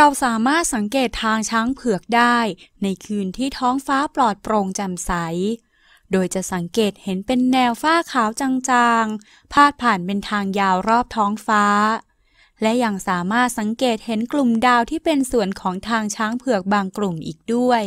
เราสามารถสังเกตทางช้างเผือกได้ ในคืนที่ท้องฟ้าปลอดโปร่งแจ่มใส โดยจะสังเกตเห็นเป็นแนวฝ้าขาวจางๆ พาดผ่านเป็นทางยาวรอบท้องฟ้า และยังสามารถสังเกตเห็นกลุ่มดาวที่เป็นส่วนของทางช้างเผือกบางกลุ่มอีกด้วย